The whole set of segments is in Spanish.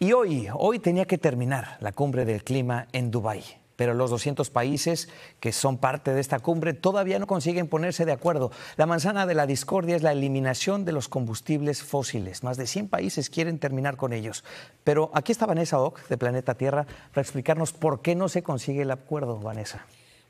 Y hoy, hoy tenía que terminar la cumbre del clima en Dubái, pero los 200 países que son parte de esta cumbre todavía no consiguen ponerse de acuerdo. La manzana de la discordia es la eliminación de los combustibles fósiles. Más de 100 países quieren terminar con ellos. Pero aquí está Vanessa Ock de Planeta Tierra para explicarnos por qué no se consigue el acuerdo, Vanessa.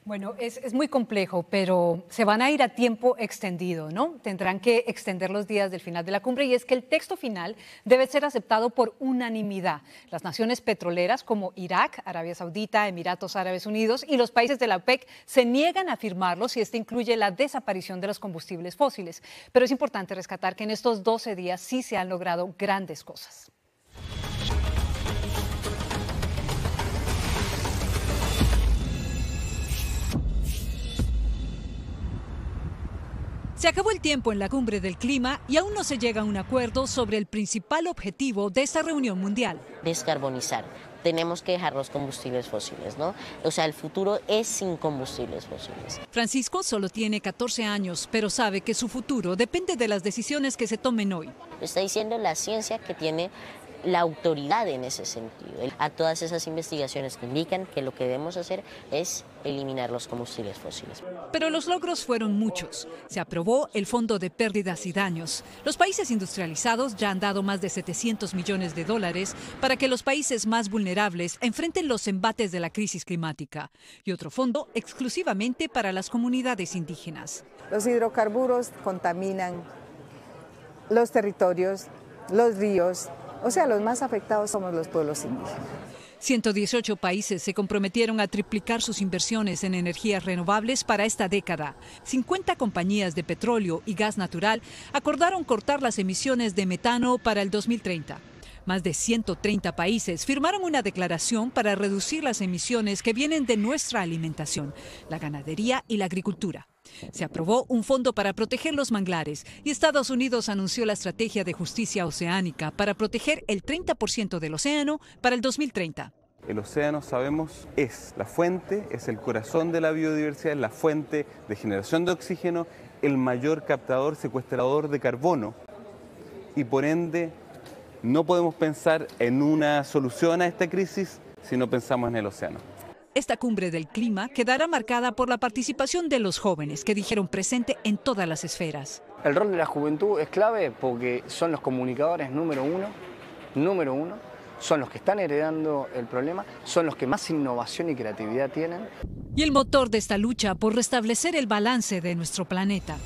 Bueno, es, muy complejo, pero se van a ir a tiempo extendido, ¿no? Tendrán que extender los días del final de la cumbre y es que el texto final debe ser aceptado por unanimidad. Las naciones petroleras como Irak, Arabia Saudita, Emiratos Árabes Unidos y los países de la OPEC se niegan a firmarlo si este incluye la desaparición de los combustibles fósiles. Pero es importante rescatar que en estos 12 días sí se han logrado grandes cosas. Se acabó el tiempo en la cumbre del clima y aún no se llega a un acuerdo sobre el principal objetivo de esta reunión mundial. Descarbonizar. Tenemos que dejar los combustibles fósiles, ¿no? O sea, el futuro es sin combustibles fósiles. Francisco solo tiene 14 años, pero sabe que su futuro depende de las decisiones que se tomen hoy. Está diciendo la ciencia que tiene la autoridad en ese sentido. A todas esas investigaciones que indican que lo que debemos hacer es eliminar los combustibles fósiles. Pero los logros fueron muchos. Se aprobó el Fondo de Pérdidas y Daños. Los países industrializados ya han dado más de 700 millones de dólares para que los países más vulnerables enfrenten los embates de la crisis climática y otro fondo exclusivamente para las comunidades indígenas. Los hidrocarburos contaminan los territorios, los ríos, o sea, los más afectados somos los pueblos indígenas. 118 países se comprometieron a triplicar sus inversiones en energías renovables para esta década. 50 compañías de petróleo y gas natural acordaron cortar las emisiones de metano para el 2030. Más de 130 países firmaron una declaración para reducir las emisiones que vienen de nuestra alimentación, la ganadería y la agricultura. Se aprobó un fondo para proteger los manglares y Estados Unidos anunció la estrategia de justicia oceánica para proteger el 30% del océano para el 2030. El océano, sabemos, es la fuente, es el corazón de la biodiversidad, es la fuente de generación de oxígeno, el mayor captador, secuestrador de carbono. Y por ende, no podemos pensar en una solución a esta crisis si no pensamos en el océano. Esta cumbre del clima quedará marcada por la participación de los jóvenes que dijeron presente en todas las esferas. El rol de la juventud es clave porque son los comunicadores número uno, número uno, son los que están heredando el problema, son los que más innovación y creatividad tienen. Y el motor de esta lucha por restablecer el balance de nuestro planeta.